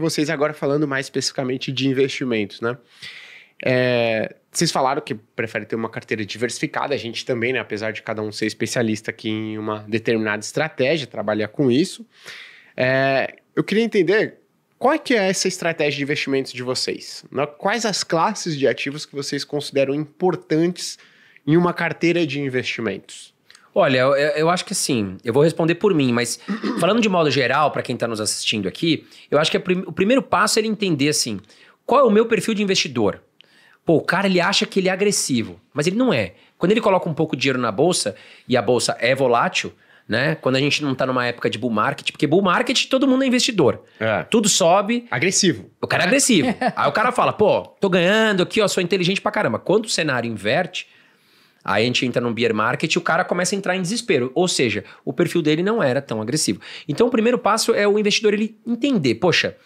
vocês agora falando mais especificamente de investimentos, né? É, vocês falaram que preferem ter uma carteira diversificada, a gente também, né? Apesar de cada um ser especialista aqui em uma determinada estratégia, trabalhar com isso. É, eu queria entender qual é que é essa estratégia de investimentos de vocês? Né? Quais as classes de ativos que vocês consideram importantes em uma carteira de investimentos? Olha, eu, eu, acho que sim. Eu vou responder por mim, mas falando de modo geral, para quem está nos assistindo aqui, eu acho que prim o primeiro passo é ele entender assim: qual é o meu perfil de investidor? Pô, o cara ele acha que ele é agressivo, mas ele não é. Quando ele coloca um pouco de dinheiro na bolsa e a bolsa é volátil, né? Quando a gente não está numa época de bull market, porque bull market todo mundo é investidor. É. Tudo sobe. Agressivo. O cara é, é agressivo. Aí o cara fala: pô, tô ganhando aqui, ó, sou inteligente pra caramba. Quando o cenário inverte Aí a gente entra no beer market e o cara começa a entrar em desespero. Ou seja, o perfil dele não era tão agressivo. Então o primeiro passo é o investidor ele entender, poxa,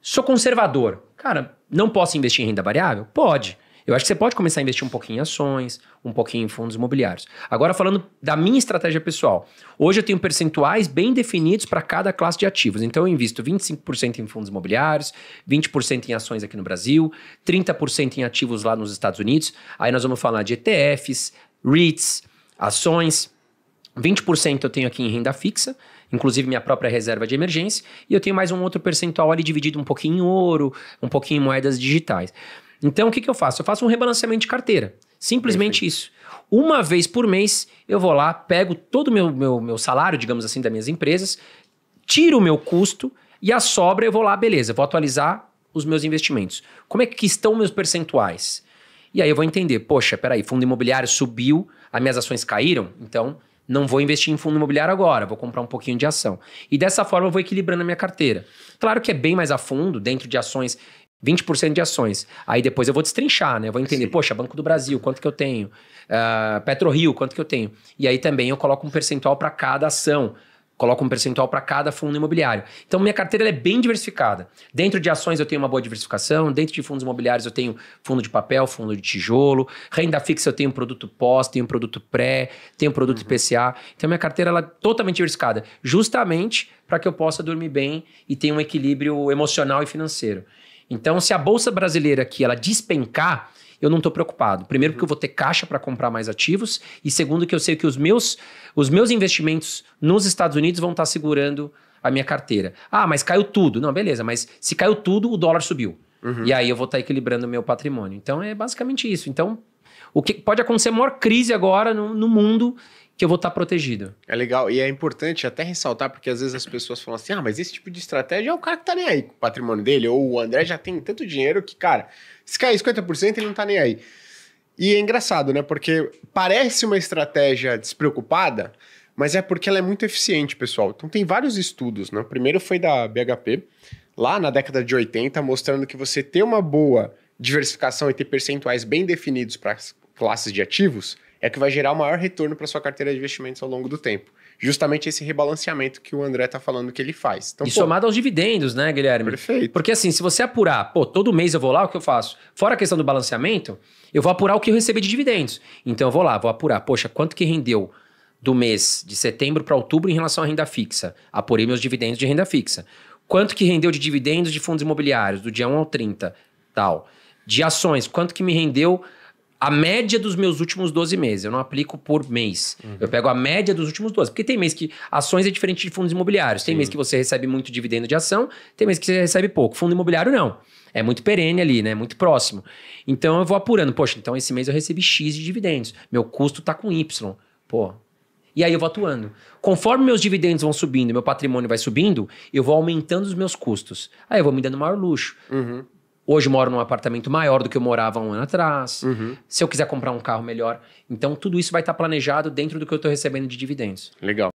sou conservador. Cara, não posso investir em renda variável? Pode. Eu acho que você pode começar a investir um pouquinho em ações, um pouquinho em fundos imobiliários. Agora, falando da minha estratégia pessoal. Hoje eu tenho percentuais bem definidos para cada classe de ativos. Então, eu invisto 25% em fundos imobiliários, 20% em ações aqui no Brasil, 30% em ativos lá nos Estados Unidos. Aí nós vamos falar de ETFs, REITs, ações. 20% eu tenho aqui em renda fixa, inclusive minha própria reserva de emergência, e eu tenho mais um outro percentual ali dividido um pouquinho em ouro, um pouquinho em moedas digitais. Então, o que, que eu faço? Eu faço um rebalanceamento de carteira. Simplesmente Perfeito. isso. Uma vez por mês, eu vou lá, pego todo o meu, meu, meu salário, digamos assim, das minhas empresas, tiro o meu custo e a sobra eu vou lá, beleza, vou atualizar os meus investimentos. Como é que estão meus percentuais? E aí eu vou entender, poxa, peraí, fundo imobiliário subiu, as minhas ações caíram, então não vou investir em fundo imobiliário agora, vou comprar um pouquinho de ação. E dessa forma eu vou equilibrando a minha carteira. Claro que é bem mais a fundo, dentro de ações 20% de ações. Aí depois eu vou destrinchar, né? Eu vou entender, Sim. poxa, Banco do Brasil, quanto que eu tenho? Uh, PetroRio, quanto que eu tenho? E aí também eu coloco um percentual para cada ação, coloco um percentual para cada fundo imobiliário. Então minha carteira é bem diversificada. Dentro de ações eu tenho uma boa diversificação, dentro de fundos imobiliários eu tenho fundo de papel, fundo de tijolo, renda fixa eu tenho produto pós, tenho produto pré, tenho produto uhum. IPCA. Então minha carteira ela é totalmente diversificada, justamente para que eu possa dormir bem e tenha um equilíbrio emocional e financeiro. Então, se a bolsa brasileira aqui ela despencar, eu não estou preocupado. Primeiro, porque eu vou ter caixa para comprar mais ativos. E segundo, que eu sei que os meus, os meus investimentos nos Estados Unidos vão estar tá segurando a minha carteira. Ah, mas caiu tudo. Não, beleza, mas se caiu tudo, o dólar subiu. Uhum. E aí eu vou estar tá equilibrando o meu patrimônio. Então é basicamente isso. Então, o que pode acontecer a maior crise agora no, no mundo que eu vou estar tá protegido. É legal. E é importante até ressaltar, porque às vezes as pessoas falam assim: ah, mas esse tipo de estratégia é o cara que tá nem aí com o patrimônio dele, ou o André já tem tanto dinheiro que, cara, se cair 50%, ele não tá nem aí. E é engraçado, né? Porque parece uma estratégia despreocupada, mas é porque ela é muito eficiente, pessoal. Então tem vários estudos, né? O primeiro foi da BHP, lá na década de 80, mostrando que você ter uma boa diversificação e ter percentuais bem definidos para classes de ativos é que vai gerar o maior retorno para sua carteira de investimentos ao longo do tempo. Justamente esse rebalanceamento que o André está falando que ele faz. Então, e pô, somado aos dividendos, né, Guilherme? Perfeito. Porque assim, se você apurar, pô, todo mês eu vou lá, o que eu faço? Fora a questão do balanceamento, eu vou apurar o que eu recebi de dividendos. Então eu vou lá, vou apurar, poxa, quanto que rendeu do mês de setembro para outubro em relação à renda fixa? Apurei meus dividendos de renda fixa. Quanto que rendeu de dividendos de fundos imobiliários do dia 1 ao 30, tal. De ações, quanto que me rendeu a média dos meus últimos 12 meses. Eu não aplico por mês. Uhum. Eu pego a média dos últimos 12. Porque tem mês que ações é diferente de fundos imobiliários. Tem Sim. mês que você recebe muito dividendo de ação, tem mês que você recebe pouco. Fundo imobiliário, não. É muito perene ali, né? Muito próximo. Então eu vou apurando. Poxa, então esse mês eu recebi X de dividendos. Meu custo tá com Y. Pô. E aí eu vou atuando. Conforme meus dividendos vão subindo, meu patrimônio vai subindo, eu vou aumentando os meus custos. Aí eu vou me dando maior luxo. Uhum Hoje moro num apartamento maior do que eu morava um ano atrás. Uhum. Se eu quiser comprar um carro melhor. Então, tudo isso vai estar planejado dentro do que eu estou recebendo de dividendos. Legal.